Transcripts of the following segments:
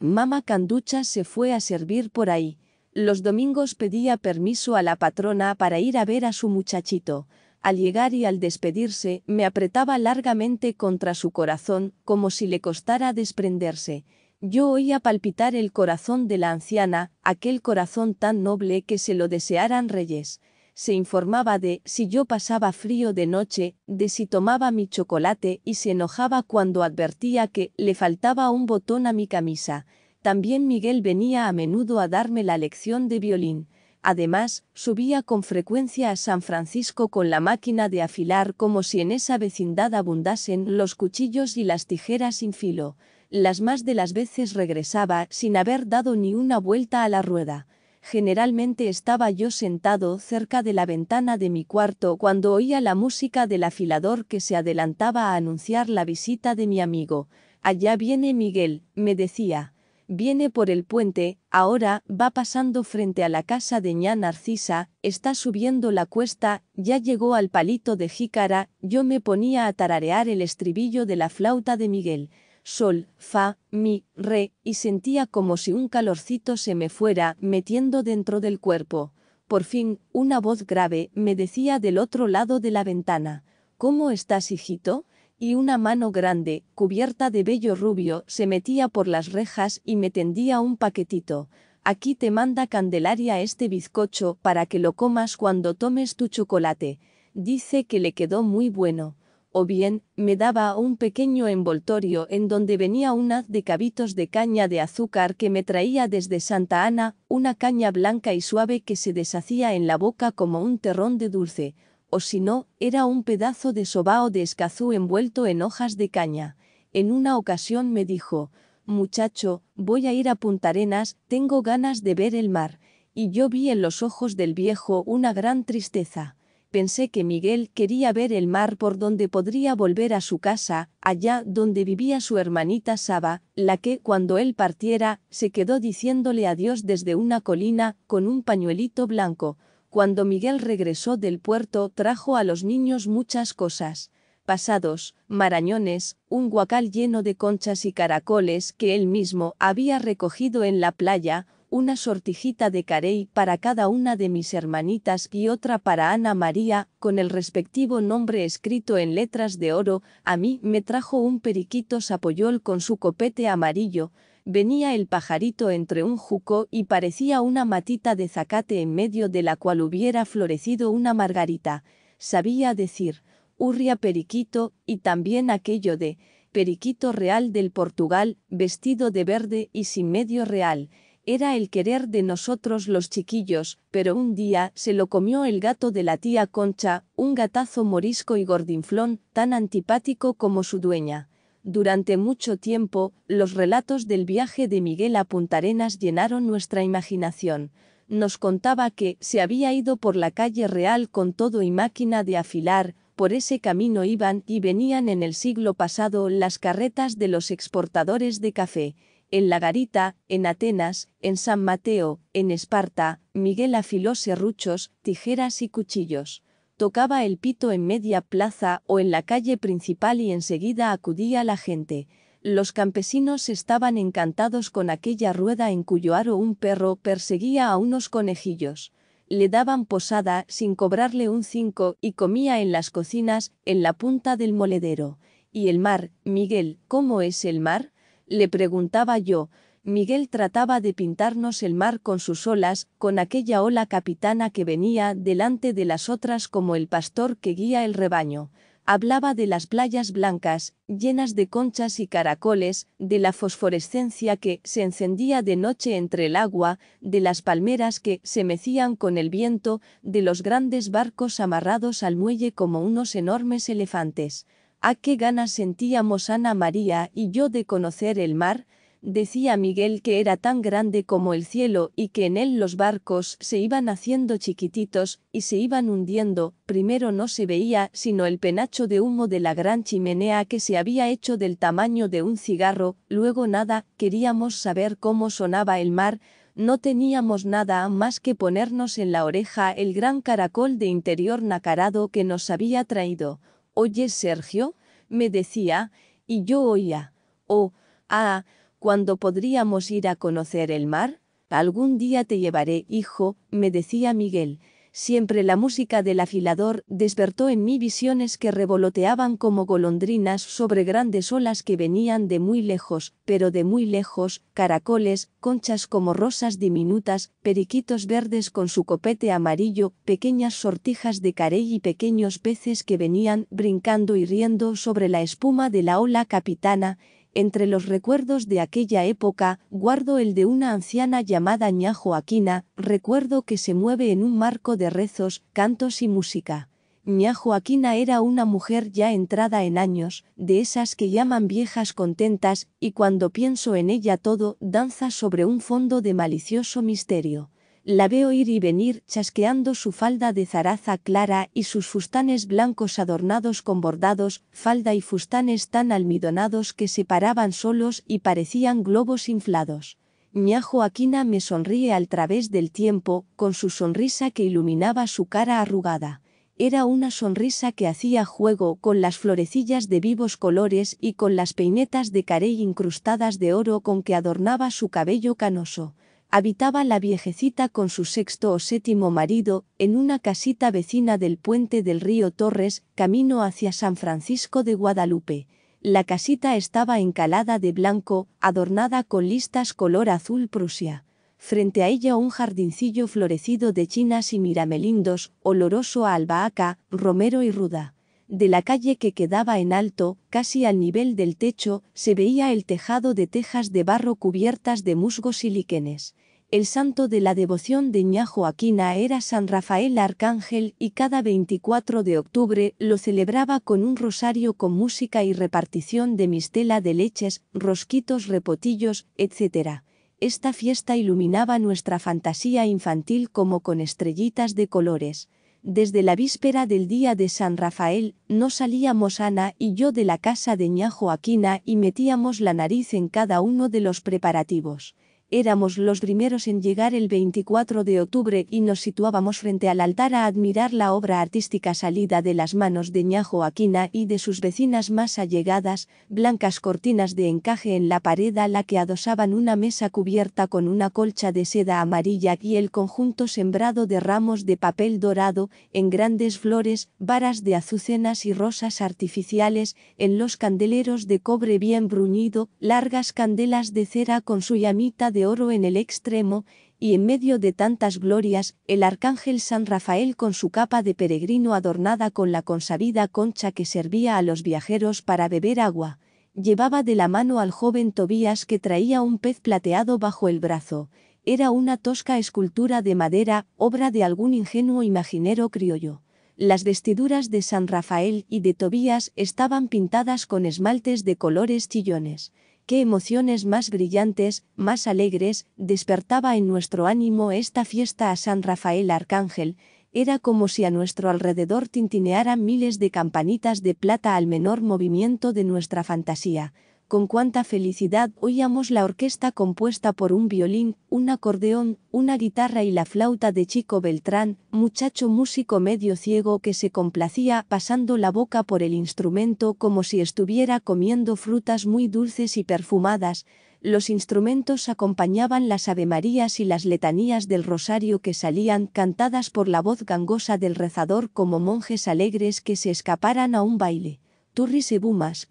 Mama Canducha se fue a servir por ahí. Los domingos pedía permiso a la patrona para ir a ver a su muchachito. Al llegar y al despedirse, me apretaba largamente contra su corazón, como si le costara desprenderse. Yo oía palpitar el corazón de la anciana, aquel corazón tan noble que se lo desearan reyes se informaba de si yo pasaba frío de noche, de si tomaba mi chocolate y se enojaba cuando advertía que le faltaba un botón a mi camisa. También Miguel venía a menudo a darme la lección de violín. Además, subía con frecuencia a San Francisco con la máquina de afilar como si en esa vecindad abundasen los cuchillos y las tijeras sin filo. Las más de las veces regresaba sin haber dado ni una vuelta a la rueda. Generalmente estaba yo sentado cerca de la ventana de mi cuarto cuando oía la música del afilador que se adelantaba a anunciar la visita de mi amigo. Allá viene Miguel, me decía. Viene por el puente, ahora va pasando frente a la casa de ña Narcisa, está subiendo la cuesta, ya llegó al palito de jícara, yo me ponía a tararear el estribillo de la flauta de Miguel sol, fa, mi, re, y sentía como si un calorcito se me fuera metiendo dentro del cuerpo. Por fin, una voz grave me decía del otro lado de la ventana, ¿Cómo estás, hijito? Y una mano grande, cubierta de vello rubio, se metía por las rejas y me tendía un paquetito. Aquí te manda Candelaria este bizcocho para que lo comas cuando tomes tu chocolate. Dice que le quedó muy bueno o bien, me daba un pequeño envoltorio en donde venía un haz de cabitos de caña de azúcar que me traía desde Santa Ana, una caña blanca y suave que se deshacía en la boca como un terrón de dulce, o si no, era un pedazo de sobao de escazú envuelto en hojas de caña. En una ocasión me dijo, muchacho, voy a ir a puntarenas, tengo ganas de ver el mar, y yo vi en los ojos del viejo una gran tristeza pensé que Miguel quería ver el mar por donde podría volver a su casa, allá donde vivía su hermanita Saba, la que, cuando él partiera, se quedó diciéndole adiós desde una colina, con un pañuelito blanco. Cuando Miguel regresó del puerto trajo a los niños muchas cosas. Pasados, marañones, un guacal lleno de conchas y caracoles que él mismo había recogido en la playa, una sortijita de carey para cada una de mis hermanitas y otra para Ana María, con el respectivo nombre escrito en letras de oro, a mí me trajo un periquito sapoyol con su copete amarillo, venía el pajarito entre un juco y parecía una matita de zacate en medio de la cual hubiera florecido una margarita, sabía decir, Urria Periquito, y también aquello de, Periquito Real del Portugal, vestido de verde y sin medio real, era el querer de nosotros los chiquillos, pero un día se lo comió el gato de la tía Concha, un gatazo morisco y gordinflón, tan antipático como su dueña. Durante mucho tiempo, los relatos del viaje de Miguel a Puntarenas llenaron nuestra imaginación. Nos contaba que se había ido por la calle real con todo y máquina de afilar, por ese camino iban y venían en el siglo pasado las carretas de los exportadores de café en La Garita, en Atenas, en San Mateo, en Esparta, Miguel afiló serruchos, tijeras y cuchillos. Tocaba el pito en media plaza o en la calle principal y enseguida acudía la gente. Los campesinos estaban encantados con aquella rueda en cuyo aro un perro perseguía a unos conejillos le daban posada sin cobrarle un cinco y comía en las cocinas, en la punta del moledero. Y el mar, Miguel, ¿cómo es el mar? le preguntaba yo, Miguel trataba de pintarnos el mar con sus olas, con aquella ola capitana que venía delante de las otras como el pastor que guía el rebaño. Hablaba de las playas blancas, llenas de conchas y caracoles, de la fosforescencia que se encendía de noche entre el agua, de las palmeras que se mecían con el viento, de los grandes barcos amarrados al muelle como unos enormes elefantes a ah, qué ganas sentíamos Ana María y yo de conocer el mar, decía Miguel que era tan grande como el cielo y que en él los barcos se iban haciendo chiquititos y se iban hundiendo, primero no se veía sino el penacho de humo de la gran chimenea que se había hecho del tamaño de un cigarro, luego nada, queríamos saber cómo sonaba el mar, no teníamos nada más que ponernos en la oreja el gran caracol de interior nacarado que nos había traído. Oye Sergio, me decía, y yo oía, oh, ah, cuando podríamos ir a conocer el mar, algún día te llevaré, hijo, me decía Miguel, Siempre la música del afilador despertó en mí visiones que revoloteaban como golondrinas sobre grandes olas que venían de muy lejos, pero de muy lejos, caracoles, conchas como rosas diminutas, periquitos verdes con su copete amarillo, pequeñas sortijas de carey y pequeños peces que venían brincando y riendo sobre la espuma de la ola capitana, entre los recuerdos de aquella época, guardo el de una anciana llamada ña Joaquina, recuerdo que se mueve en un marco de rezos, cantos y música. ña Joaquina era una mujer ya entrada en años, de esas que llaman viejas contentas, y cuando pienso en ella todo, danza sobre un fondo de malicioso misterio la veo ir y venir chasqueando su falda de zaraza clara y sus fustanes blancos adornados con bordados, falda y fustanes tan almidonados que se paraban solos y parecían globos inflados. Ñajo Aquina me sonríe al través del tiempo, con su sonrisa que iluminaba su cara arrugada. Era una sonrisa que hacía juego con las florecillas de vivos colores y con las peinetas de carey incrustadas de oro con que adornaba su cabello canoso habitaba la viejecita con su sexto o séptimo marido, en una casita vecina del puente del río Torres, camino hacia San Francisco de Guadalupe. La casita estaba encalada de blanco, adornada con listas color azul prusia. Frente a ella un jardincillo florecido de chinas y miramelindos, oloroso a albahaca, romero y ruda de la calle que quedaba en alto, casi al nivel del techo, se veía el tejado de tejas de barro cubiertas de musgos y líquenes. El santo de la devoción de Ña Joaquina era San Rafael Arcángel y cada 24 de octubre lo celebraba con un rosario con música y repartición de mistela de leches, rosquitos, repotillos, etc. Esta fiesta iluminaba nuestra fantasía infantil como con estrellitas de colores desde la víspera del día de San Rafael, no salíamos Ana y yo de la casa de ña Joaquina y metíamos la nariz en cada uno de los preparativos. Éramos los primeros en llegar el 24 de octubre y nos situábamos frente al altar a admirar la obra artística salida de las manos de Ña Aquina y de sus vecinas más allegadas, blancas cortinas de encaje en la pared a la que adosaban una mesa cubierta con una colcha de seda amarilla y el conjunto sembrado de ramos de papel dorado, en grandes flores, varas de azucenas y rosas artificiales, en los candeleros de cobre bien bruñido, largas candelas de cera con su llamita de oro en el extremo, y en medio de tantas glorias, el arcángel San Rafael con su capa de peregrino adornada con la consabida concha que servía a los viajeros para beber agua, llevaba de la mano al joven Tobías que traía un pez plateado bajo el brazo, era una tosca escultura de madera, obra de algún ingenuo imaginero criollo. Las vestiduras de San Rafael y de Tobías estaban pintadas con esmaltes de colores chillones qué emociones más brillantes, más alegres, despertaba en nuestro ánimo esta fiesta a San Rafael Arcángel, era como si a nuestro alrededor tintinearan miles de campanitas de plata al menor movimiento de nuestra fantasía, con cuánta felicidad oíamos la orquesta compuesta por un violín, un acordeón, una guitarra y la flauta de Chico Beltrán, muchacho músico medio ciego que se complacía pasando la boca por el instrumento como si estuviera comiendo frutas muy dulces y perfumadas, los instrumentos acompañaban las avemarías y las letanías del rosario que salían cantadas por la voz gangosa del rezador como monjes alegres que se escaparan a un baile. Turris y e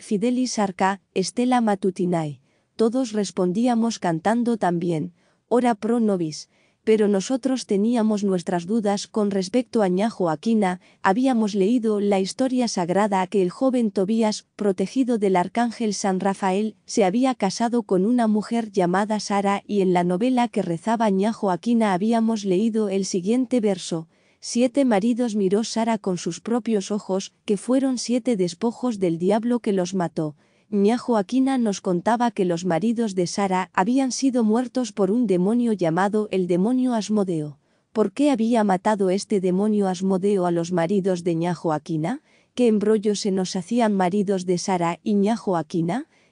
Fidelis Arca, Estela Matutinae. Todos respondíamos cantando también, Ora pro nobis, pero nosotros teníamos nuestras dudas con respecto a Ñajo Joaquina, habíamos leído la historia sagrada que el joven Tobías, protegido del arcángel San Rafael, se había casado con una mujer llamada Sara y en la novela que rezaba Ñajo Joaquina habíamos leído el siguiente verso, Siete maridos miró Sara con sus propios ojos, que fueron siete despojos del diablo que los mató. Ña nos contaba que los maridos de Sara habían sido muertos por un demonio llamado el demonio Asmodeo. ¿Por qué había matado este demonio Asmodeo a los maridos de Ñajoaquina? ¿Qué embrollo se nos hacían maridos de Sara y Ña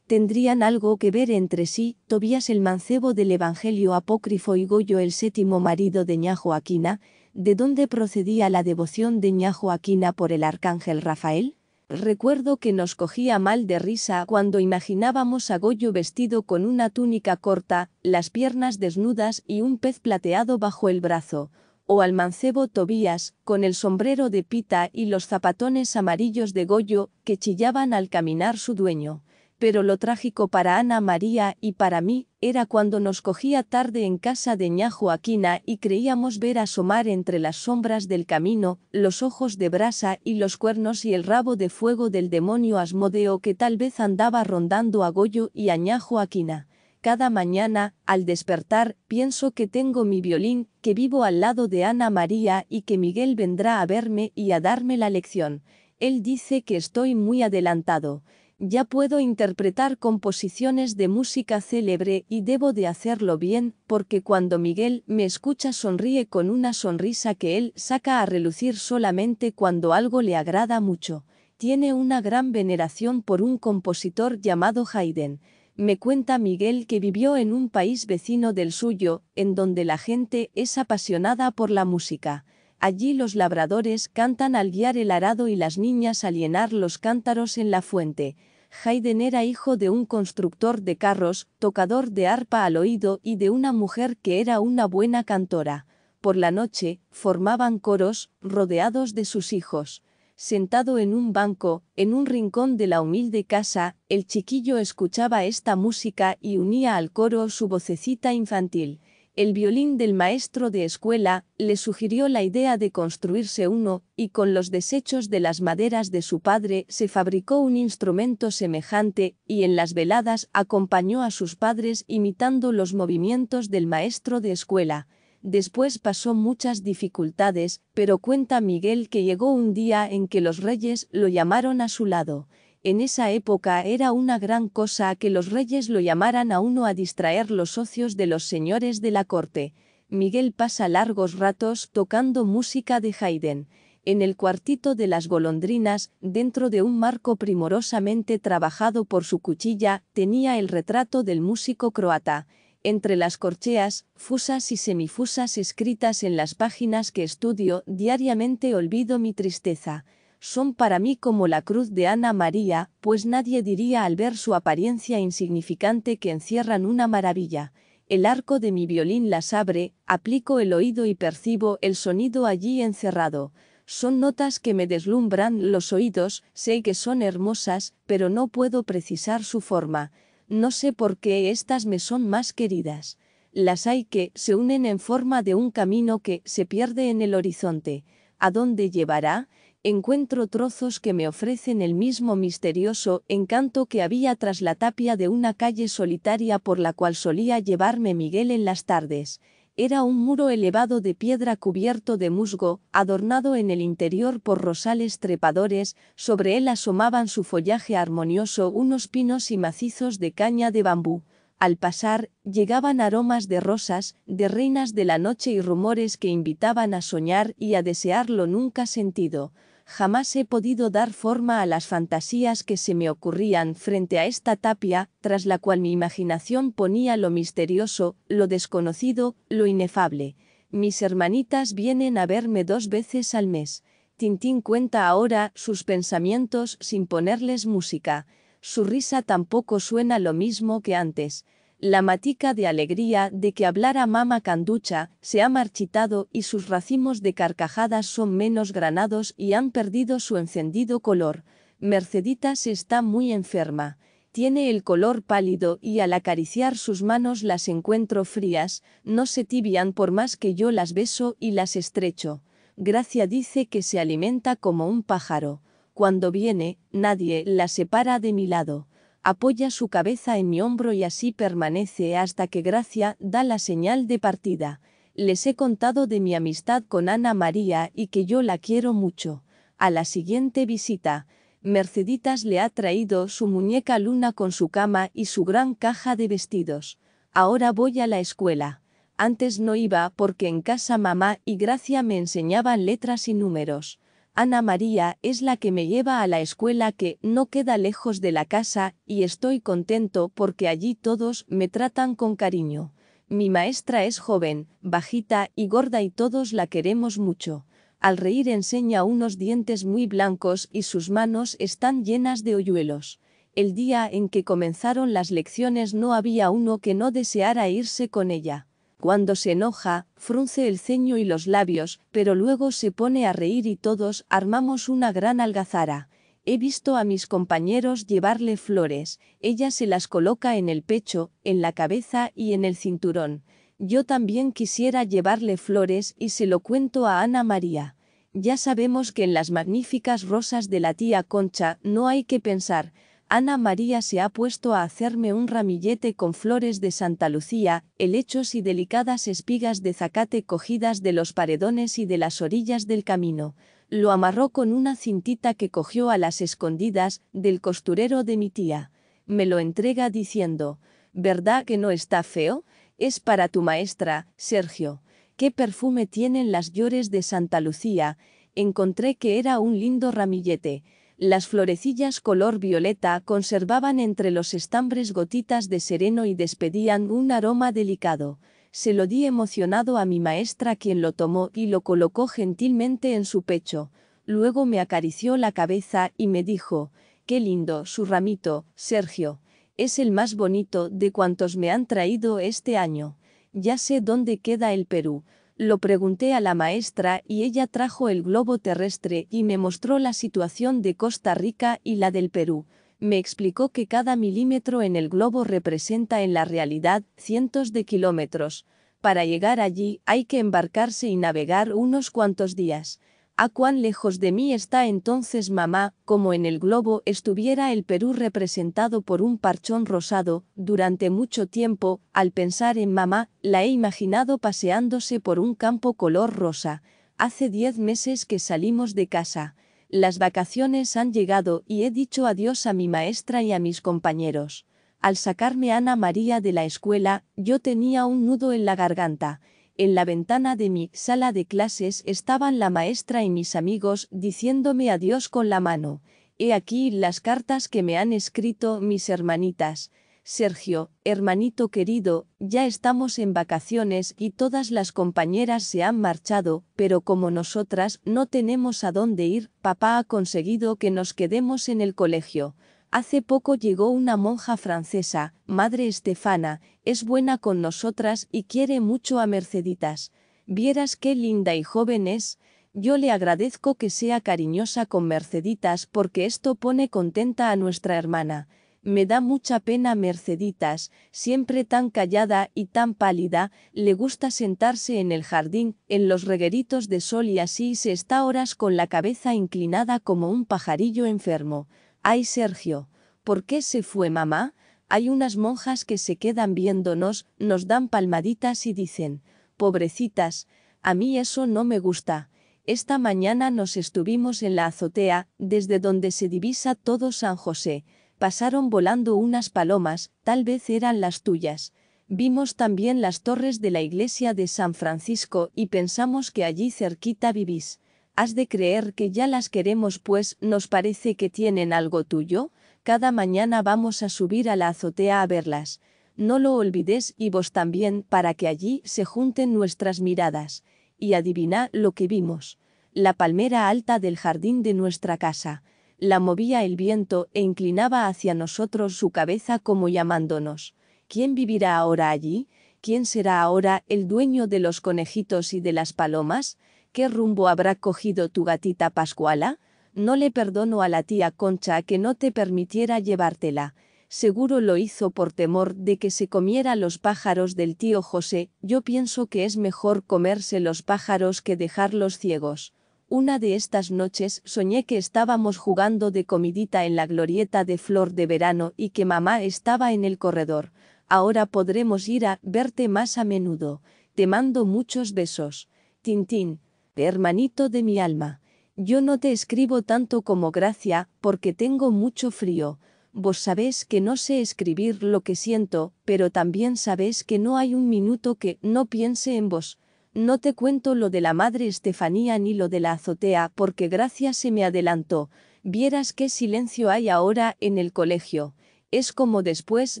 tendrían algo que ver entre sí, Tobías el mancebo del Evangelio apócrifo y Goyo el séptimo marido de Ñajoaquina? de dónde procedía la devoción de ña Joaquina por el arcángel Rafael? Recuerdo que nos cogía mal de risa cuando imaginábamos a Goyo vestido con una túnica corta, las piernas desnudas y un pez plateado bajo el brazo, o al mancebo Tobías, con el sombrero de pita y los zapatones amarillos de Goyo, que chillaban al caminar su dueño pero lo trágico para Ana María y para mí era cuando nos cogía tarde en casa de ña Joaquina y creíamos ver asomar entre las sombras del camino los ojos de brasa y los cuernos y el rabo de fuego del demonio Asmodeo que tal vez andaba rondando a Goyo y a ña Joaquina. Cada mañana, al despertar, pienso que tengo mi violín, que vivo al lado de Ana María y que Miguel vendrá a verme y a darme la lección. Él dice que estoy muy adelantado ya puedo interpretar composiciones de música célebre y debo de hacerlo bien, porque cuando Miguel me escucha sonríe con una sonrisa que él saca a relucir solamente cuando algo le agrada mucho. Tiene una gran veneración por un compositor llamado Haydn. Me cuenta Miguel que vivió en un país vecino del suyo, en donde la gente es apasionada por la música. Allí los labradores cantan al guiar el arado y las niñas al llenar los cántaros en la fuente. Haydn era hijo de un constructor de carros, tocador de arpa al oído y de una mujer que era una buena cantora. Por la noche, formaban coros, rodeados de sus hijos. Sentado en un banco, en un rincón de la humilde casa, el chiquillo escuchaba esta música y unía al coro su vocecita infantil el violín del maestro de escuela, le sugirió la idea de construirse uno, y con los desechos de las maderas de su padre se fabricó un instrumento semejante, y en las veladas acompañó a sus padres imitando los movimientos del maestro de escuela. Después pasó muchas dificultades, pero cuenta Miguel que llegó un día en que los reyes lo llamaron a su lado. En esa época era una gran cosa que los reyes lo llamaran a uno a distraer los socios de los señores de la corte. Miguel pasa largos ratos tocando música de Haydn, en el cuartito de las golondrinas, dentro de un marco primorosamente trabajado por su cuchilla, tenía el retrato del músico croata, entre las corcheas, fusas y semifusas escritas en las páginas que estudio, diariamente olvido mi tristeza son para mí como la cruz de Ana María, pues nadie diría al ver su apariencia insignificante que encierran una maravilla. El arco de mi violín las abre, aplico el oído y percibo el sonido allí encerrado. Son notas que me deslumbran los oídos, sé que son hermosas, pero no puedo precisar su forma. No sé por qué estas me son más queridas. Las hay que se unen en forma de un camino que se pierde en el horizonte. ¿A dónde llevará? encuentro trozos que me ofrecen el mismo misterioso encanto que había tras la tapia de una calle solitaria por la cual solía llevarme Miguel en las tardes. Era un muro elevado de piedra cubierto de musgo, adornado en el interior por rosales trepadores, sobre él asomaban su follaje armonioso unos pinos y macizos de caña de bambú. Al pasar, llegaban aromas de rosas, de reinas de la noche y rumores que invitaban a soñar y a desear lo nunca sentido jamás he podido dar forma a las fantasías que se me ocurrían frente a esta tapia, tras la cual mi imaginación ponía lo misterioso, lo desconocido, lo inefable. Mis hermanitas vienen a verme dos veces al mes. Tintín cuenta ahora sus pensamientos sin ponerles música. Su risa tampoco suena lo mismo que antes. La matica de alegría de que hablara mama canducha se ha marchitado y sus racimos de carcajadas son menos granados y han perdido su encendido color. Merceditas está muy enferma. Tiene el color pálido y al acariciar sus manos las encuentro frías, no se tibian por más que yo las beso y las estrecho. Gracia dice que se alimenta como un pájaro. Cuando viene, nadie la separa de mi lado apoya su cabeza en mi hombro y así permanece hasta que Gracia da la señal de partida. Les he contado de mi amistad con Ana María y que yo la quiero mucho. A la siguiente visita, Merceditas le ha traído su muñeca luna con su cama y su gran caja de vestidos. Ahora voy a la escuela. Antes no iba porque en casa mamá y Gracia me enseñaban letras y números. Ana María es la que me lleva a la escuela que no queda lejos de la casa, y estoy contento porque allí todos me tratan con cariño. Mi maestra es joven, bajita y gorda y todos la queremos mucho. Al reír enseña unos dientes muy blancos y sus manos están llenas de hoyuelos. El día en que comenzaron las lecciones no había uno que no deseara irse con ella. Cuando se enoja, frunce el ceño y los labios, pero luego se pone a reír y todos armamos una gran algazara. He visto a mis compañeros llevarle flores, ella se las coloca en el pecho, en la cabeza y en el cinturón. Yo también quisiera llevarle flores y se lo cuento a Ana María. Ya sabemos que en las magníficas rosas de la tía Concha no hay que pensar, Ana María se ha puesto a hacerme un ramillete con flores de Santa Lucía, helechos y delicadas espigas de zacate cogidas de los paredones y de las orillas del camino. Lo amarró con una cintita que cogió a las escondidas del costurero de mi tía. Me lo entrega diciendo, ¿verdad que no está feo? Es para tu maestra, Sergio. ¿Qué perfume tienen las llores de Santa Lucía? Encontré que era un lindo ramillete. Las florecillas color violeta conservaban entre los estambres gotitas de sereno y despedían un aroma delicado. Se lo di emocionado a mi maestra quien lo tomó y lo colocó gentilmente en su pecho. Luego me acarició la cabeza y me dijo, Qué lindo, su ramito, Sergio. Es el más bonito de cuantos me han traído este año. Ya sé dónde queda el Perú, lo pregunté a la maestra y ella trajo el globo terrestre y me mostró la situación de Costa Rica y la del Perú. Me explicó que cada milímetro en el globo representa en la realidad cientos de kilómetros. Para llegar allí hay que embarcarse y navegar unos cuantos días. ¿A cuán lejos de mí está entonces mamá, como en el globo estuviera el Perú representado por un parchón rosado? Durante mucho tiempo, al pensar en mamá, la he imaginado paseándose por un campo color rosa. Hace diez meses que salimos de casa. Las vacaciones han llegado y he dicho adiós a mi maestra y a mis compañeros. Al sacarme Ana María de la escuela, yo tenía un nudo en la garganta en la ventana de mi sala de clases estaban la maestra y mis amigos diciéndome adiós con la mano. He aquí las cartas que me han escrito mis hermanitas. Sergio, hermanito querido, ya estamos en vacaciones y todas las compañeras se han marchado, pero como nosotras no tenemos a dónde ir, papá ha conseguido que nos quedemos en el colegio. Hace poco llegó una monja francesa, Madre Estefana, es buena con nosotras y quiere mucho a Merceditas. Vieras qué linda y joven es, yo le agradezco que sea cariñosa con Merceditas porque esto pone contenta a nuestra hermana. Me da mucha pena Merceditas, siempre tan callada y tan pálida, le gusta sentarse en el jardín, en los regueritos de sol y así se está horas con la cabeza inclinada como un pajarillo enfermo. Ay Sergio, ¿por qué se fue mamá? Hay unas monjas que se quedan viéndonos, nos dan palmaditas y dicen, pobrecitas, a mí eso no me gusta. Esta mañana nos estuvimos en la azotea, desde donde se divisa todo San José. Pasaron volando unas palomas, tal vez eran las tuyas. Vimos también las torres de la iglesia de San Francisco y pensamos que allí cerquita vivís has de creer que ya las queremos pues nos parece que tienen algo tuyo, cada mañana vamos a subir a la azotea a verlas, no lo olvides y vos también para que allí se junten nuestras miradas, y adivina lo que vimos, la palmera alta del jardín de nuestra casa, la movía el viento e inclinaba hacia nosotros su cabeza como llamándonos, ¿quién vivirá ahora allí? ¿Quién será ahora el dueño de los conejitos y de las palomas? ¿Qué rumbo habrá cogido tu gatita Pascuala? No le perdono a la tía Concha que no te permitiera llevártela. Seguro lo hizo por temor de que se comiera los pájaros del tío José. Yo pienso que es mejor comerse los pájaros que dejarlos ciegos. Una de estas noches soñé que estábamos jugando de comidita en la glorieta de flor de verano y que mamá estaba en el corredor. Ahora podremos ir a verte más a menudo. Te mando muchos besos. Tintín hermanito de mi alma, yo no te escribo tanto como gracia, porque tengo mucho frío, vos sabés que no sé escribir lo que siento, pero también sabés que no hay un minuto que no piense en vos. No te cuento lo de la madre Estefanía ni lo de la azotea, porque gracia se me adelantó. Vieras qué silencio hay ahora en el colegio. Es como después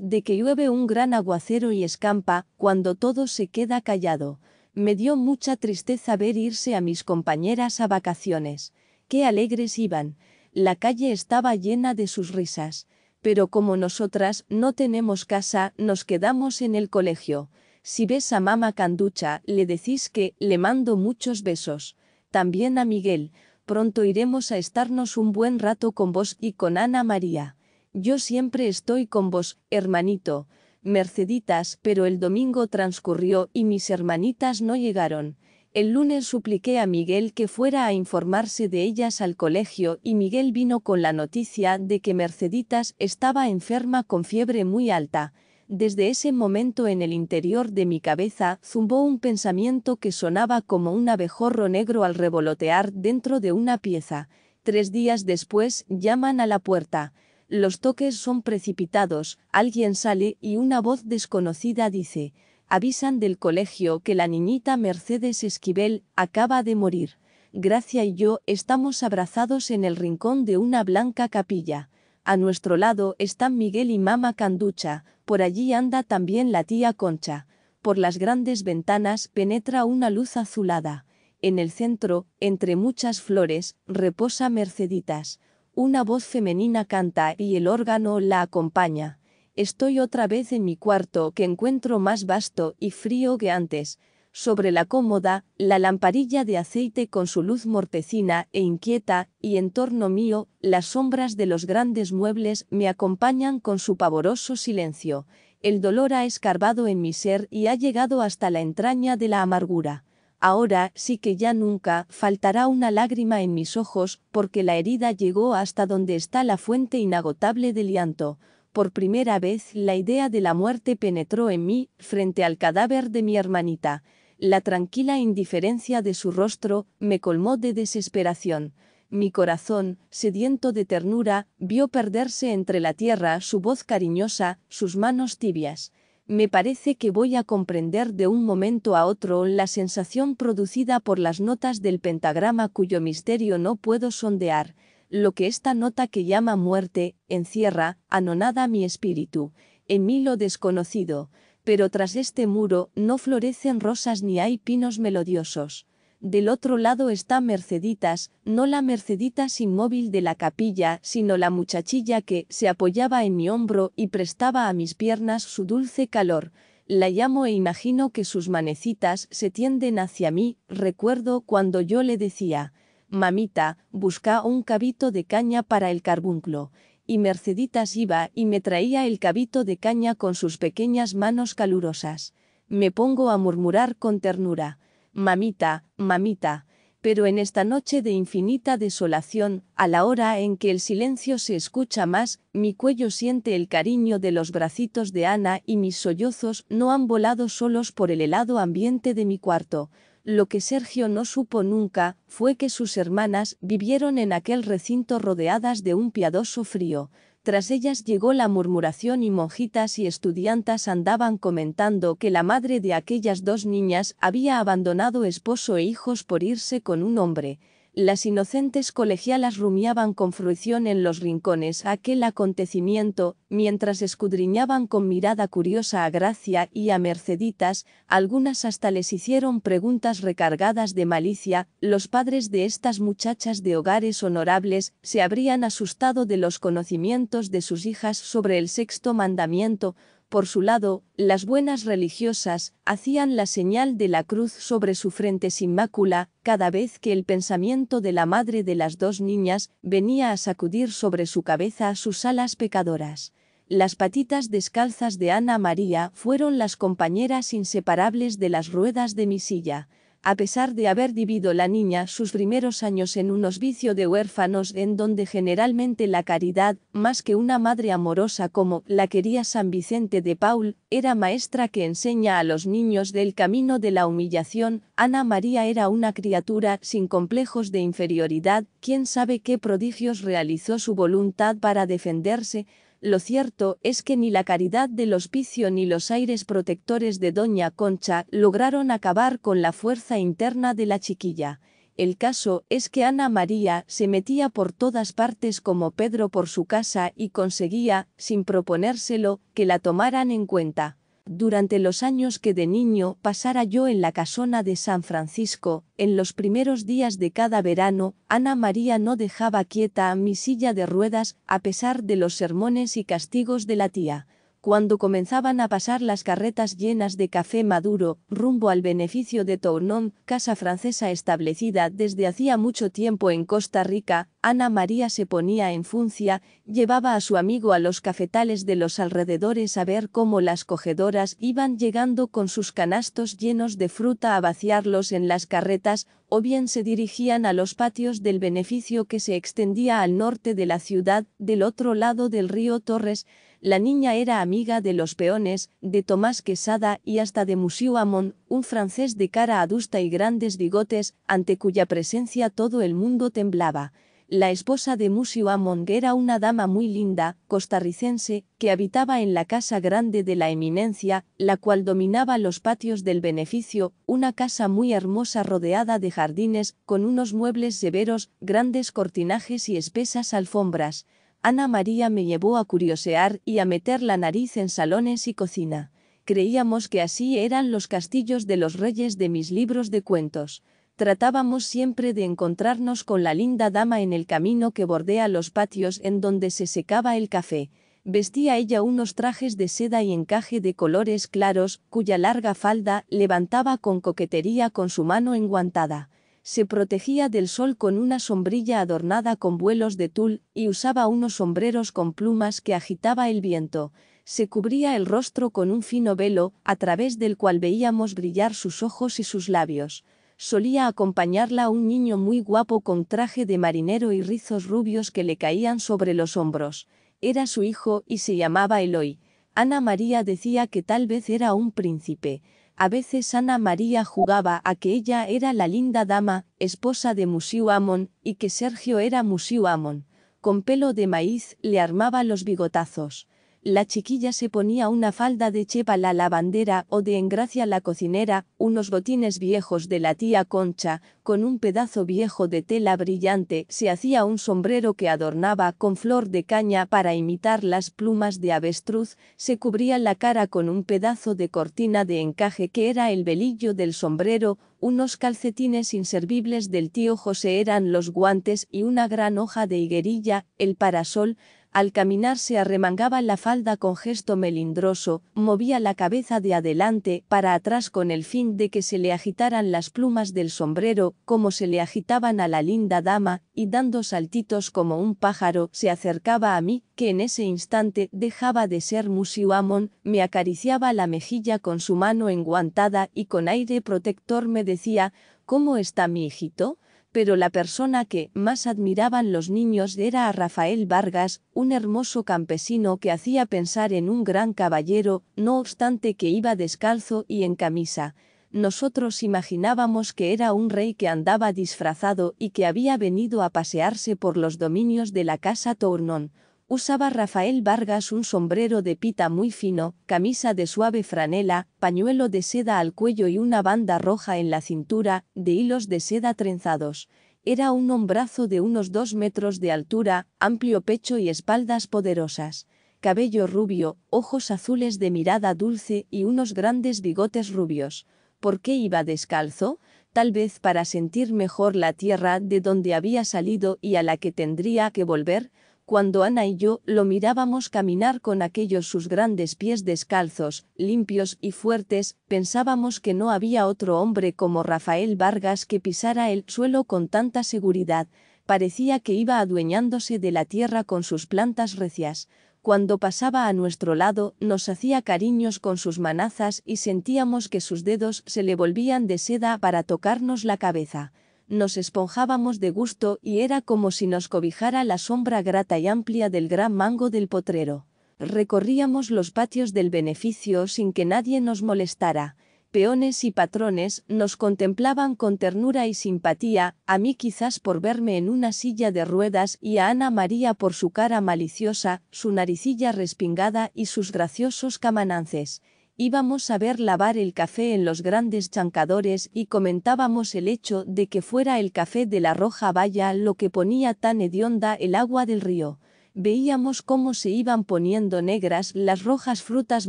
de que llueve un gran aguacero y escampa, cuando todo se queda callado. Me dio mucha tristeza ver irse a mis compañeras a vacaciones. Qué alegres iban. La calle estaba llena de sus risas. Pero como nosotras no tenemos casa, nos quedamos en el colegio. Si ves a mamá Canducha, le decís que le mando muchos besos. También a Miguel. Pronto iremos a estarnos un buen rato con vos y con Ana María. Yo siempre estoy con vos, hermanito merceditas, pero el domingo transcurrió y mis hermanitas no llegaron. El lunes supliqué a Miguel que fuera a informarse de ellas al colegio y Miguel vino con la noticia de que Merceditas estaba enferma con fiebre muy alta. Desde ese momento en el interior de mi cabeza zumbó un pensamiento que sonaba como un abejorro negro al revolotear dentro de una pieza. Tres días después llaman a la puerta. Los toques son precipitados, alguien sale y una voz desconocida dice, avisan del colegio que la niñita Mercedes Esquivel acaba de morir. Gracia y yo estamos abrazados en el rincón de una blanca capilla. A nuestro lado están Miguel y Mama Canducha, por allí anda también la tía Concha. Por las grandes ventanas penetra una luz azulada. En el centro, entre muchas flores, reposa Merceditas. Una voz femenina canta y el órgano la acompaña. Estoy otra vez en mi cuarto que encuentro más vasto y frío que antes. Sobre la cómoda, la lamparilla de aceite con su luz mortecina e inquieta, y en torno mío, las sombras de los grandes muebles me acompañan con su pavoroso silencio. El dolor ha escarbado en mi ser y ha llegado hasta la entraña de la amargura ahora sí que ya nunca faltará una lágrima en mis ojos, porque la herida llegó hasta donde está la fuente inagotable del llanto. Por primera vez la idea de la muerte penetró en mí, frente al cadáver de mi hermanita. La tranquila indiferencia de su rostro me colmó de desesperación. Mi corazón, sediento de ternura, vio perderse entre la tierra su voz cariñosa, sus manos tibias me parece que voy a comprender de un momento a otro la sensación producida por las notas del pentagrama cuyo misterio no puedo sondear, lo que esta nota que llama muerte, encierra, anonada mi espíritu, en mí lo desconocido, pero tras este muro no florecen rosas ni hay pinos melodiosos. Del otro lado está Merceditas, no la Merceditas inmóvil de la capilla, sino la muchachilla que se apoyaba en mi hombro y prestaba a mis piernas su dulce calor. La llamo e imagino que sus manecitas se tienden hacia mí, recuerdo cuando yo le decía, Mamita, busca un cabito de caña para el carbunclo y Merceditas iba y me traía el cabito de caña con sus pequeñas manos calurosas. Me pongo a murmurar con ternura mamita, mamita, pero en esta noche de infinita desolación, a la hora en que el silencio se escucha más, mi cuello siente el cariño de los bracitos de Ana y mis sollozos no han volado solos por el helado ambiente de mi cuarto. Lo que Sergio no supo nunca fue que sus hermanas vivieron en aquel recinto rodeadas de un piadoso frío. Tras ellas llegó la murmuración y monjitas y estudiantas andaban comentando que la madre de aquellas dos niñas había abandonado esposo e hijos por irse con un hombre, las inocentes colegialas rumiaban con fruición en los rincones aquel acontecimiento, mientras escudriñaban con mirada curiosa a Gracia y a Merceditas, algunas hasta les hicieron preguntas recargadas de malicia, los padres de estas muchachas de hogares honorables se habrían asustado de los conocimientos de sus hijas sobre el sexto mandamiento, por su lado, las buenas religiosas hacían la señal de la cruz sobre su frente sin mácula, cada vez que el pensamiento de la madre de las dos niñas venía a sacudir sobre su cabeza sus alas pecadoras. Las patitas descalzas de Ana María fueron las compañeras inseparables de las ruedas de mi silla a pesar de haber vivido la niña sus primeros años en un hospicio de huérfanos en donde generalmente la caridad, más que una madre amorosa como la quería San Vicente de Paul, era maestra que enseña a los niños del camino de la humillación, Ana María era una criatura sin complejos de inferioridad, quién sabe qué prodigios realizó su voluntad para defenderse, lo cierto es que ni la caridad del hospicio ni los aires protectores de Doña Concha lograron acabar con la fuerza interna de la chiquilla. El caso es que Ana María se metía por todas partes como Pedro por su casa y conseguía, sin proponérselo, que la tomaran en cuenta. Durante los años que de niño pasara yo en la casona de San Francisco, en los primeros días de cada verano, Ana María no dejaba quieta a mi silla de ruedas, a pesar de los sermones y castigos de la tía cuando comenzaban a pasar las carretas llenas de café maduro, rumbo al beneficio de Tournon, casa francesa establecida desde hacía mucho tiempo en Costa Rica, Ana María se ponía en funcia, llevaba a su amigo a los cafetales de los alrededores a ver cómo las cogedoras iban llegando con sus canastos llenos de fruta a vaciarlos en las carretas, o bien se dirigían a los patios del beneficio que se extendía al norte de la ciudad, del otro lado del río Torres, la niña era amiga de los peones, de Tomás Quesada y hasta de Musio Amon, un francés de cara adusta y grandes bigotes, ante cuya presencia todo el mundo temblaba. La esposa de Musio Amon era una dama muy linda, costarricense, que habitaba en la casa grande de la eminencia, la cual dominaba los patios del beneficio, una casa muy hermosa rodeada de jardines, con unos muebles severos, grandes cortinajes y espesas alfombras. Ana María me llevó a curiosear y a meter la nariz en salones y cocina. Creíamos que así eran los castillos de los reyes de mis libros de cuentos. Tratábamos siempre de encontrarnos con la linda dama en el camino que bordea los patios en donde se secaba el café. Vestía ella unos trajes de seda y encaje de colores claros, cuya larga falda levantaba con coquetería con su mano enguantada se protegía del sol con una sombrilla adornada con vuelos de tul, y usaba unos sombreros con plumas que agitaba el viento, se cubría el rostro con un fino velo, a través del cual veíamos brillar sus ojos y sus labios. Solía acompañarla un niño muy guapo con traje de marinero y rizos rubios que le caían sobre los hombros. Era su hijo y se llamaba Eloy. Ana María decía que tal vez era un príncipe. A veces Ana María jugaba a que ella era la linda dama, esposa de Musiu Amon, y que Sergio era Musiu Amon. Con pelo de maíz le armaba los bigotazos la chiquilla se ponía una falda de chepa la lavandera o de engracia la cocinera, unos botines viejos de la tía Concha, con un pedazo viejo de tela brillante, se hacía un sombrero que adornaba con flor de caña para imitar las plumas de avestruz, se cubría la cara con un pedazo de cortina de encaje que era el velillo del sombrero, unos calcetines inservibles del tío José eran los guantes y una gran hoja de higuerilla, el parasol, al caminar se arremangaba la falda con gesto melindroso, movía la cabeza de adelante para atrás con el fin de que se le agitaran las plumas del sombrero, como se le agitaban a la linda dama, y dando saltitos como un pájaro, se acercaba a mí, que en ese instante dejaba de ser Musiwamon, me acariciaba la mejilla con su mano enguantada y con aire protector me decía, ¿Cómo está mi hijito? pero la persona que más admiraban los niños era a Rafael Vargas, un hermoso campesino que hacía pensar en un gran caballero, no obstante que iba descalzo y en camisa. Nosotros imaginábamos que era un rey que andaba disfrazado y que había venido a pasearse por los dominios de la casa Tournon. Usaba Rafael Vargas un sombrero de pita muy fino, camisa de suave franela, pañuelo de seda al cuello y una banda roja en la cintura, de hilos de seda trenzados. Era un hombrazo de unos dos metros de altura, amplio pecho y espaldas poderosas. Cabello rubio, ojos azules de mirada dulce y unos grandes bigotes rubios. ¿Por qué iba descalzo? Tal vez para sentir mejor la tierra de donde había salido y a la que tendría que volver, cuando Ana y yo lo mirábamos caminar con aquellos sus grandes pies descalzos, limpios y fuertes, pensábamos que no había otro hombre como Rafael Vargas que pisara el suelo con tanta seguridad, parecía que iba adueñándose de la tierra con sus plantas recias. Cuando pasaba a nuestro lado, nos hacía cariños con sus manazas y sentíamos que sus dedos se le volvían de seda para tocarnos la cabeza nos esponjábamos de gusto y era como si nos cobijara la sombra grata y amplia del gran mango del potrero. Recorríamos los patios del beneficio sin que nadie nos molestara. Peones y patrones nos contemplaban con ternura y simpatía, a mí quizás por verme en una silla de ruedas y a Ana María por su cara maliciosa, su naricilla respingada y sus graciosos camanances íbamos a ver lavar el café en los grandes chancadores y comentábamos el hecho de que fuera el café de la roja valla lo que ponía tan hedionda el agua del río. Veíamos cómo se iban poniendo negras las rojas frutas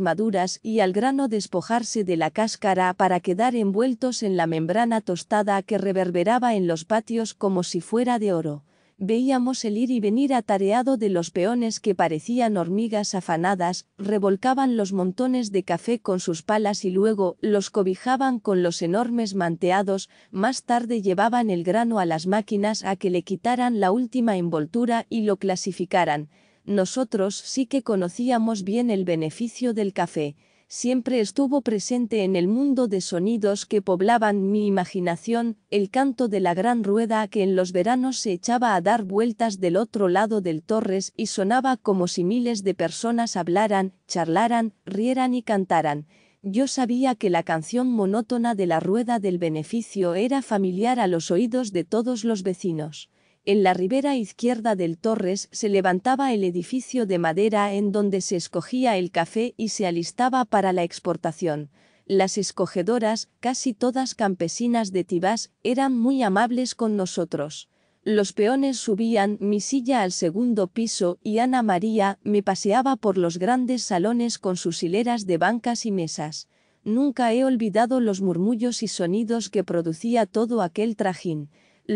maduras y al grano despojarse de la cáscara para quedar envueltos en la membrana tostada que reverberaba en los patios como si fuera de oro. Veíamos el ir y venir atareado de los peones que parecían hormigas afanadas, revolcaban los montones de café con sus palas y luego los cobijaban con los enormes manteados, más tarde llevaban el grano a las máquinas a que le quitaran la última envoltura y lo clasificaran. Nosotros sí que conocíamos bien el beneficio del café siempre estuvo presente en el mundo de sonidos que poblaban mi imaginación, el canto de la gran rueda que en los veranos se echaba a dar vueltas del otro lado del Torres y sonaba como si miles de personas hablaran, charlaran, rieran y cantaran. Yo sabía que la canción monótona de la rueda del beneficio era familiar a los oídos de todos los vecinos. En la ribera izquierda del Torres se levantaba el edificio de madera en donde se escogía el café y se alistaba para la exportación. Las escogedoras, casi todas campesinas de Tibás, eran muy amables con nosotros. Los peones subían mi silla al segundo piso y Ana María me paseaba por los grandes salones con sus hileras de bancas y mesas. Nunca he olvidado los murmullos y sonidos que producía todo aquel trajín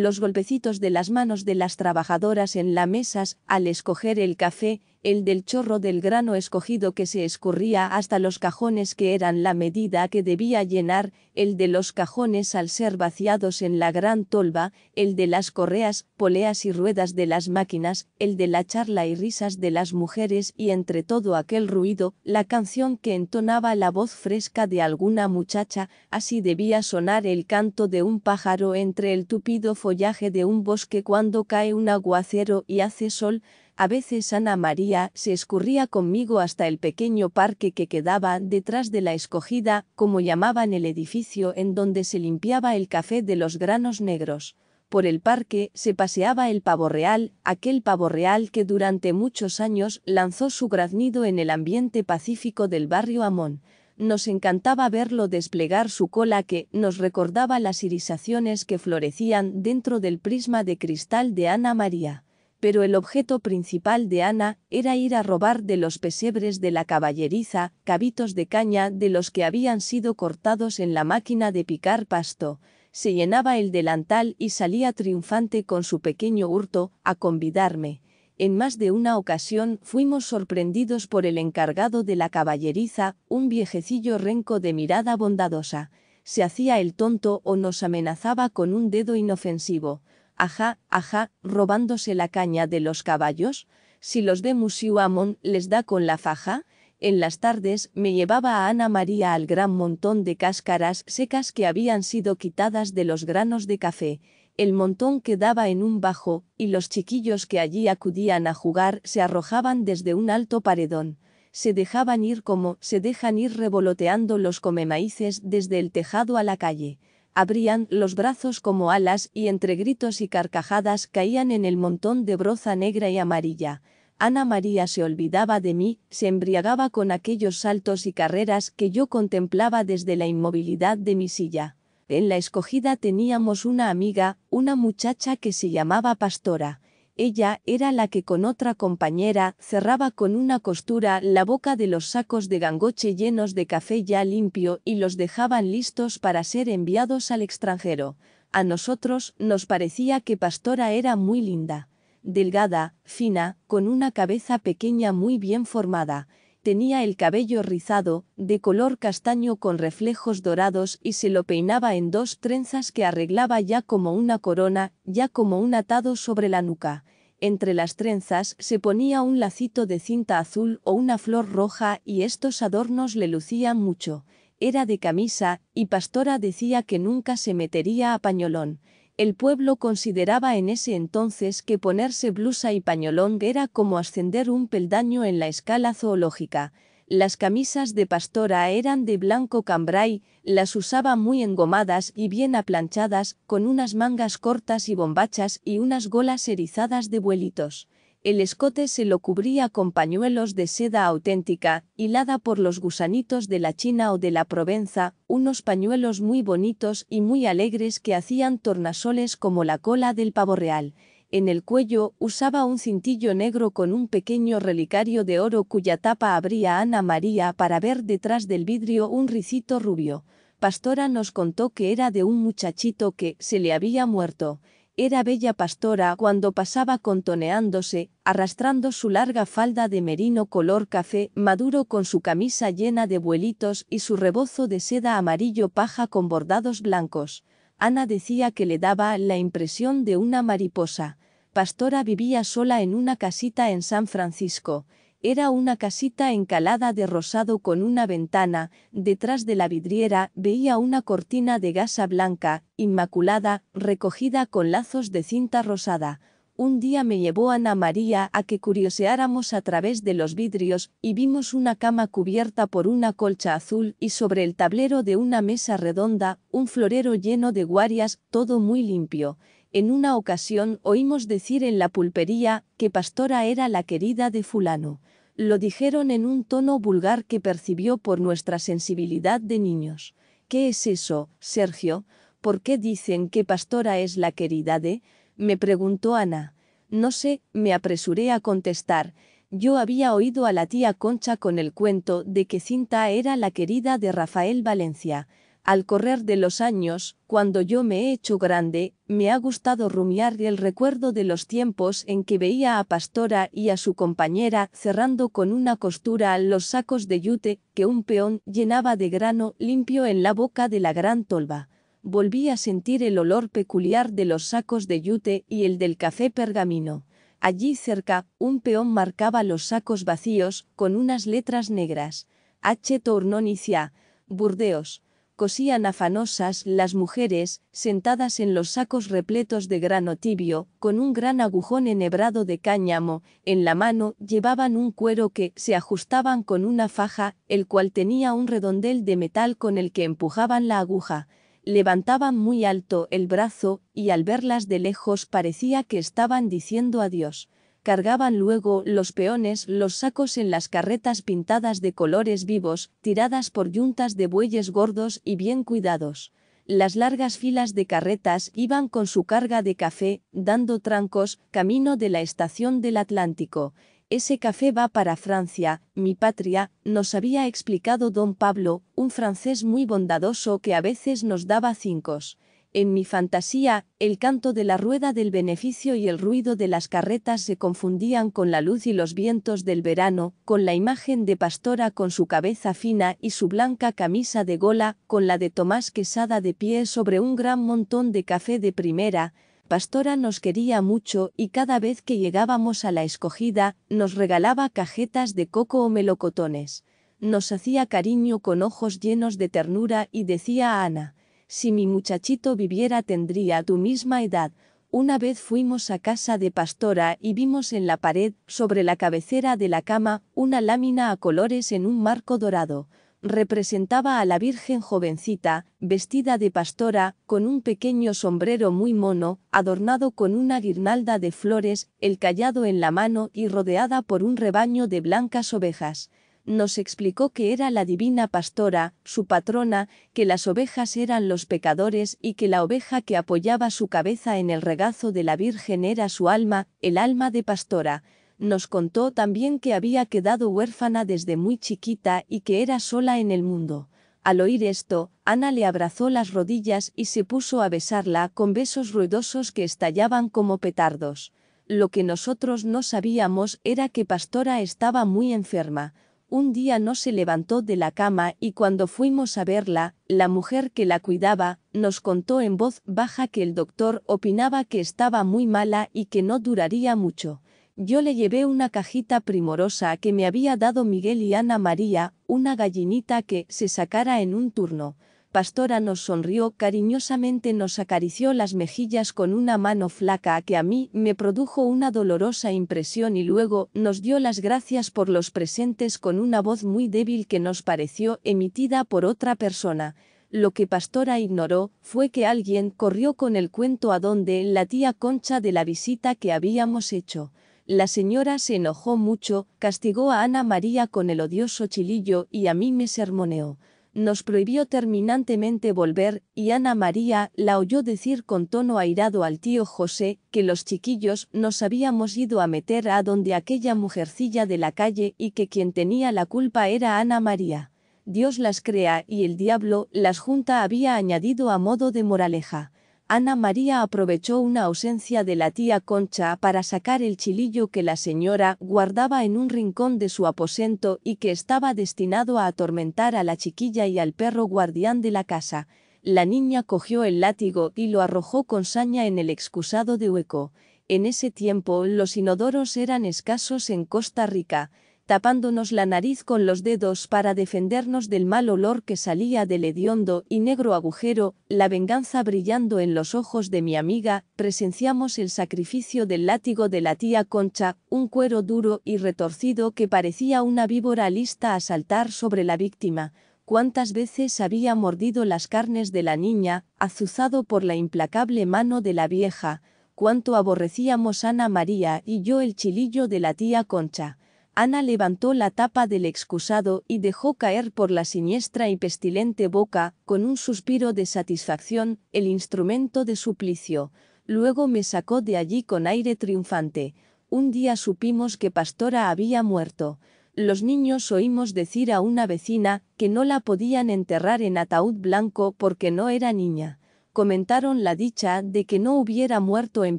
los golpecitos de las manos de las trabajadoras en las mesas al escoger el café el del chorro del grano escogido que se escurría hasta los cajones que eran la medida que debía llenar, el de los cajones al ser vaciados en la gran tolva, el de las correas, poleas y ruedas de las máquinas, el de la charla y risas de las mujeres y entre todo aquel ruido, la canción que entonaba la voz fresca de alguna muchacha, así debía sonar el canto de un pájaro entre el tupido follaje de un bosque cuando cae un aguacero y hace sol, a veces Ana María se escurría conmigo hasta el pequeño parque que quedaba detrás de la escogida, como llamaban el edificio en donde se limpiaba el café de los granos negros. Por el parque se paseaba el pavo real, aquel pavo real que durante muchos años lanzó su graznido en el ambiente pacífico del barrio Amón. Nos encantaba verlo desplegar su cola que nos recordaba las irisaciones que florecían dentro del prisma de cristal de Ana María pero el objeto principal de Ana era ir a robar de los pesebres de la caballeriza cabitos de caña de los que habían sido cortados en la máquina de picar pasto. Se llenaba el delantal y salía triunfante con su pequeño hurto a convidarme. En más de una ocasión fuimos sorprendidos por el encargado de la caballeriza, un viejecillo renco de mirada bondadosa. Se hacía el tonto o nos amenazaba con un dedo inofensivo ajá, ajá, robándose la caña de los caballos, si los de Musiu Amon les da con la faja, en las tardes me llevaba a Ana María al gran montón de cáscaras secas que habían sido quitadas de los granos de café, el montón quedaba en un bajo, y los chiquillos que allí acudían a jugar se arrojaban desde un alto paredón, se dejaban ir como se dejan ir revoloteando los comemaíces desde el tejado a la calle abrían los brazos como alas y entre gritos y carcajadas caían en el montón de broza negra y amarilla. Ana María se olvidaba de mí, se embriagaba con aquellos saltos y carreras que yo contemplaba desde la inmovilidad de mi silla. En la escogida teníamos una amiga, una muchacha que se llamaba Pastora ella era la que con otra compañera cerraba con una costura la boca de los sacos de gangoche llenos de café ya limpio y los dejaban listos para ser enviados al extranjero. A nosotros nos parecía que Pastora era muy linda, delgada, fina, con una cabeza pequeña muy bien formada, Tenía el cabello rizado, de color castaño con reflejos dorados y se lo peinaba en dos trenzas que arreglaba ya como una corona, ya como un atado sobre la nuca. Entre las trenzas se ponía un lacito de cinta azul o una flor roja y estos adornos le lucían mucho. Era de camisa, y Pastora decía que nunca se metería a pañolón el pueblo consideraba en ese entonces que ponerse blusa y pañolón era como ascender un peldaño en la escala zoológica. Las camisas de pastora eran de blanco cambray, las usaba muy engomadas y bien aplanchadas, con unas mangas cortas y bombachas y unas golas erizadas de vuelitos. El escote se lo cubría con pañuelos de seda auténtica, hilada por los gusanitos de la China o de la Provenza, unos pañuelos muy bonitos y muy alegres que hacían tornasoles como la cola del pavo real. En el cuello usaba un cintillo negro con un pequeño relicario de oro cuya tapa abría Ana María para ver detrás del vidrio un ricito rubio. Pastora nos contó que era de un muchachito que se le había muerto. Era bella pastora cuando pasaba contoneándose, arrastrando su larga falda de merino color café maduro con su camisa llena de vuelitos y su rebozo de seda amarillo paja con bordados blancos. Ana decía que le daba la impresión de una mariposa. Pastora vivía sola en una casita en San Francisco, era una casita encalada de rosado con una ventana, detrás de la vidriera veía una cortina de gasa blanca, inmaculada, recogida con lazos de cinta rosada. Un día me llevó Ana María a que curioseáramos a través de los vidrios y vimos una cama cubierta por una colcha azul y sobre el tablero de una mesa redonda, un florero lleno de guarias, todo muy limpio. En una ocasión oímos decir en la pulpería que Pastora era la querida de fulano. Lo dijeron en un tono vulgar que percibió por nuestra sensibilidad de niños. ¿Qué es eso, Sergio? ¿Por qué dicen que Pastora es la querida de? me preguntó Ana. No sé, me apresuré a contestar. Yo había oído a la tía Concha con el cuento de que Cinta era la querida de Rafael Valencia. Al correr de los años, cuando yo me he hecho grande, me ha gustado rumiar el recuerdo de los tiempos en que veía a Pastora y a su compañera cerrando con una costura los sacos de yute que un peón llenaba de grano limpio en la boca de la gran tolva. Volví a sentir el olor peculiar de los sacos de yute y el del café pergamino. Allí cerca, un peón marcaba los sacos vacíos con unas letras negras. H. Tornonicia, Burdeos cosían afanosas las mujeres, sentadas en los sacos repletos de grano tibio, con un gran agujón enhebrado de cáñamo, en la mano llevaban un cuero que se ajustaban con una faja, el cual tenía un redondel de metal con el que empujaban la aguja, levantaban muy alto el brazo, y al verlas de lejos parecía que estaban diciendo adiós cargaban luego los peones los sacos en las carretas pintadas de colores vivos, tiradas por yuntas de bueyes gordos y bien cuidados. Las largas filas de carretas iban con su carga de café, dando trancos, camino de la estación del Atlántico. Ese café va para Francia, mi patria, nos había explicado don Pablo, un francés muy bondadoso que a veces nos daba cincos. En mi fantasía, el canto de la rueda del beneficio y el ruido de las carretas se confundían con la luz y los vientos del verano, con la imagen de Pastora con su cabeza fina y su blanca camisa de gola, con la de Tomás Quesada de pie sobre un gran montón de café de primera, Pastora nos quería mucho y cada vez que llegábamos a la escogida, nos regalaba cajetas de coco o melocotones. Nos hacía cariño con ojos llenos de ternura y decía a Ana, si mi muchachito viviera tendría tu misma edad. Una vez fuimos a casa de pastora y vimos en la pared, sobre la cabecera de la cama, una lámina a colores en un marco dorado. Representaba a la Virgen jovencita, vestida de pastora, con un pequeño sombrero muy mono, adornado con una guirnalda de flores, el callado en la mano y rodeada por un rebaño de blancas ovejas nos explicó que era la divina pastora, su patrona, que las ovejas eran los pecadores y que la oveja que apoyaba su cabeza en el regazo de la Virgen era su alma, el alma de pastora. Nos contó también que había quedado huérfana desde muy chiquita y que era sola en el mundo. Al oír esto, Ana le abrazó las rodillas y se puso a besarla con besos ruidosos que estallaban como petardos. Lo que nosotros no sabíamos era que Pastora estaba muy enferma un día no se levantó de la cama y cuando fuimos a verla, la mujer que la cuidaba, nos contó en voz baja que el doctor opinaba que estaba muy mala y que no duraría mucho. Yo le llevé una cajita primorosa que me había dado Miguel y Ana María, una gallinita que se sacara en un turno pastora nos sonrió cariñosamente, nos acarició las mejillas con una mano flaca que a mí me produjo una dolorosa impresión y luego nos dio las gracias por los presentes con una voz muy débil que nos pareció emitida por otra persona. Lo que Pastora ignoró fue que alguien corrió con el cuento a donde la tía Concha de la visita que habíamos hecho. La señora se enojó mucho, castigó a Ana María con el odioso chilillo y a mí me sermoneó nos prohibió terminantemente volver, y Ana María la oyó decir con tono airado al tío José que los chiquillos nos habíamos ido a meter a donde aquella mujercilla de la calle y que quien tenía la culpa era Ana María. Dios las crea y el diablo las junta había añadido a modo de moraleja. Ana María aprovechó una ausencia de la tía Concha para sacar el chilillo que la señora guardaba en un rincón de su aposento y que estaba destinado a atormentar a la chiquilla y al perro guardián de la casa. La niña cogió el látigo y lo arrojó con saña en el excusado de hueco. En ese tiempo los inodoros eran escasos en Costa Rica, tapándonos la nariz con los dedos para defendernos del mal olor que salía del hediondo y negro agujero, la venganza brillando en los ojos de mi amiga, presenciamos el sacrificio del látigo de la tía Concha, un cuero duro y retorcido que parecía una víbora lista a saltar sobre la víctima, cuántas veces había mordido las carnes de la niña, azuzado por la implacable mano de la vieja, cuánto aborrecíamos Ana María y yo el chilillo de la tía Concha Ana levantó la tapa del excusado y dejó caer por la siniestra y pestilente boca, con un suspiro de satisfacción, el instrumento de suplicio. Luego me sacó de allí con aire triunfante. Un día supimos que Pastora había muerto. Los niños oímos decir a una vecina que no la podían enterrar en ataúd blanco porque no era niña comentaron la dicha de que no hubiera muerto en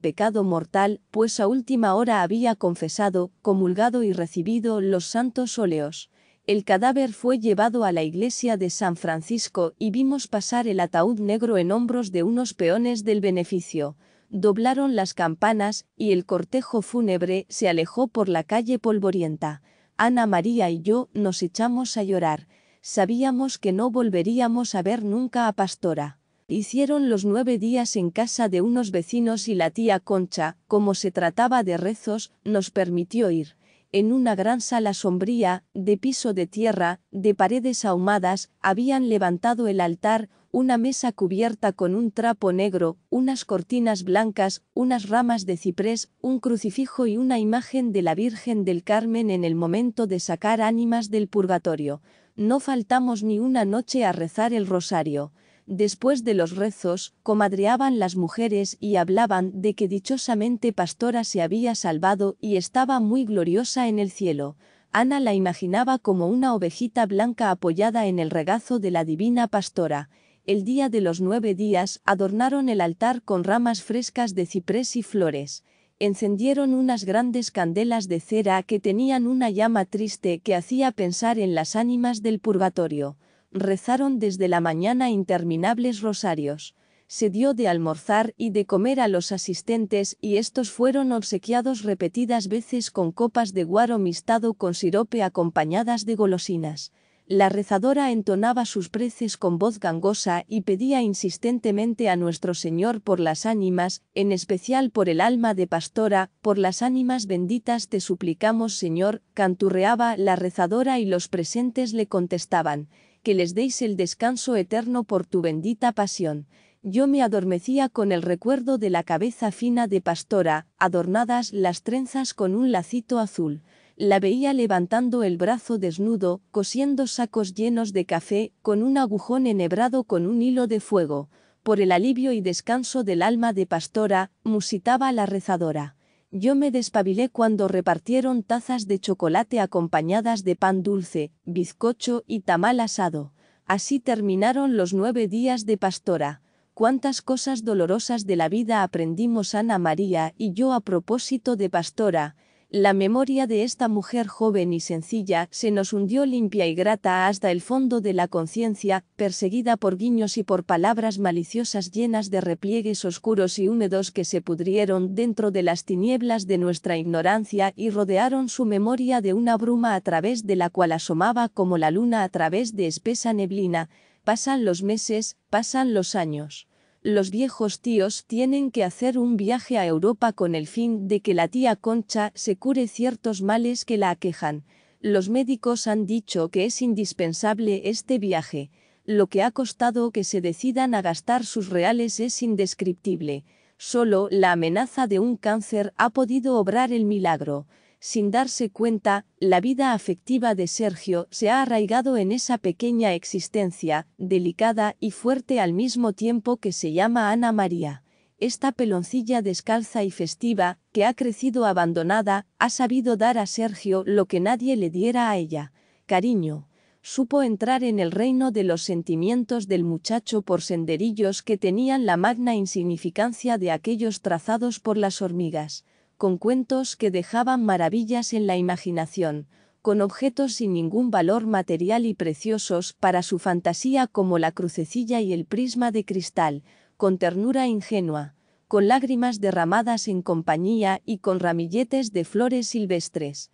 pecado mortal, pues a última hora había confesado, comulgado y recibido los santos óleos. El cadáver fue llevado a la iglesia de San Francisco y vimos pasar el ataúd negro en hombros de unos peones del beneficio. Doblaron las campanas y el cortejo fúnebre se alejó por la calle polvorienta. Ana María y yo nos echamos a llorar. Sabíamos que no volveríamos a ver nunca a Pastora. Hicieron los nueve días en casa de unos vecinos y la tía Concha, como se trataba de rezos, nos permitió ir, en una gran sala sombría, de piso de tierra, de paredes ahumadas, habían levantado el altar, una mesa cubierta con un trapo negro, unas cortinas blancas, unas ramas de ciprés, un crucifijo y una imagen de la Virgen del Carmen en el momento de sacar ánimas del purgatorio. No faltamos ni una noche a rezar el rosario. Después de los rezos, comadreaban las mujeres y hablaban de que dichosamente Pastora se había salvado y estaba muy gloriosa en el cielo. Ana la imaginaba como una ovejita blanca apoyada en el regazo de la divina Pastora. El día de los nueve días adornaron el altar con ramas frescas de ciprés y flores encendieron unas grandes candelas de cera que tenían una llama triste que hacía pensar en las ánimas del purgatorio rezaron desde la mañana interminables rosarios, se dio de almorzar y de comer a los asistentes y estos fueron obsequiados repetidas veces con copas de guaro mistado con sirope acompañadas de golosinas. La rezadora entonaba sus preces con voz gangosa y pedía insistentemente a nuestro Señor por las ánimas, en especial por el alma de pastora, por las ánimas benditas te suplicamos Señor, canturreaba la rezadora y los presentes le contestaban, que les deis el descanso eterno por tu bendita pasión. Yo me adormecía con el recuerdo de la cabeza fina de pastora, adornadas las trenzas con un lacito azul. La veía levantando el brazo desnudo, cosiendo sacos llenos de café, con un agujón enhebrado con un hilo de fuego. Por el alivio y descanso del alma de pastora, musitaba la rezadora. Yo me despabilé cuando repartieron tazas de chocolate acompañadas de pan dulce, bizcocho y tamal asado. Así terminaron los nueve días de pastora. Cuántas cosas dolorosas de la vida aprendimos Ana María y yo a propósito de pastora, la memoria de esta mujer joven y sencilla se nos hundió limpia y grata hasta el fondo de la conciencia, perseguida por guiños y por palabras maliciosas llenas de repliegues oscuros y húmedos que se pudrieron dentro de las tinieblas de nuestra ignorancia y rodearon su memoria de una bruma a través de la cual asomaba como la luna a través de espesa neblina. Pasan los meses, pasan los años los viejos tíos tienen que hacer un viaje a Europa con el fin de que la tía Concha se cure ciertos males que la aquejan. Los médicos han dicho que es indispensable este viaje. Lo que ha costado que se decidan a gastar sus reales es indescriptible. Solo la amenaza de un cáncer ha podido obrar el milagro sin darse cuenta, la vida afectiva de Sergio se ha arraigado en esa pequeña existencia, delicada y fuerte al mismo tiempo que se llama Ana María. Esta peloncilla descalza y festiva, que ha crecido abandonada, ha sabido dar a Sergio lo que nadie le diera a ella, cariño supo entrar en el reino de los sentimientos del muchacho por senderillos que tenían la magna insignificancia de aquellos trazados por las hormigas con cuentos que dejaban maravillas en la imaginación, con objetos sin ningún valor material y preciosos para su fantasía como la crucecilla y el prisma de cristal, con ternura ingenua, con lágrimas derramadas en compañía y con ramilletes de flores silvestres.